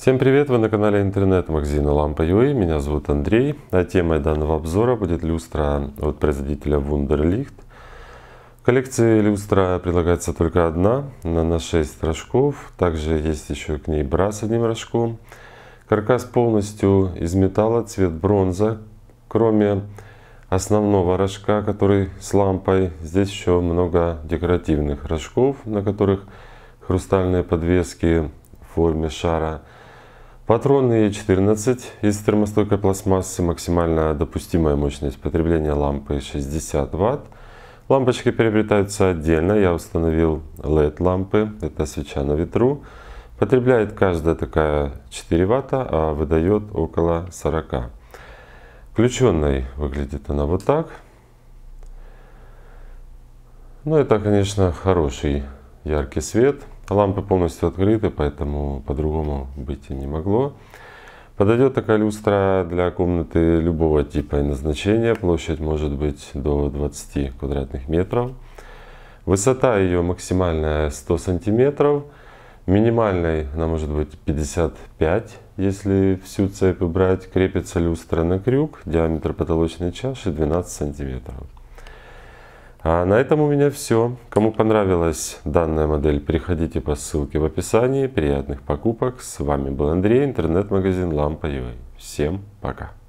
Всем привет! Вы на канале интернет-магазина Lampa.ua. Меня зовут Андрей. А темой данного обзора будет люстра от производителя Wunderlicht. В коллекции люстра предлагается только одна. Она на 6 рожков. Также есть еще к ней бра с одним рожком. Каркас полностью из металла, цвет бронза. Кроме основного рожка, который с лампой, здесь еще много декоративных рожков, на которых хрустальные подвески в форме шара – Патроны Е14 из термостойкой пластмассы, максимально допустимая мощность потребления лампы 60 Вт. Лампочки приобретаются отдельно, я установил LED лампы, это свеча на ветру. Потребляет каждая такая 4 Вт, а выдает около 40. Включенной выглядит она вот так. Ну это конечно хороший яркий свет. Лампы полностью открыты, поэтому по-другому быть и не могло. Подойдет такая люстра для комнаты любого типа и назначения. Площадь может быть до 20 квадратных метров. Высота ее максимальная 100 сантиметров. Минимальной она может быть 55, если всю цепь убрать. Крепится люстра на крюк. Диаметр потолочной чаши 12 сантиметров. А на этом у меня все. Кому понравилась данная модель, переходите по ссылке в описании. Приятных покупок. С вами был Андрей, интернет-магазин Лампа.ua. Всем пока.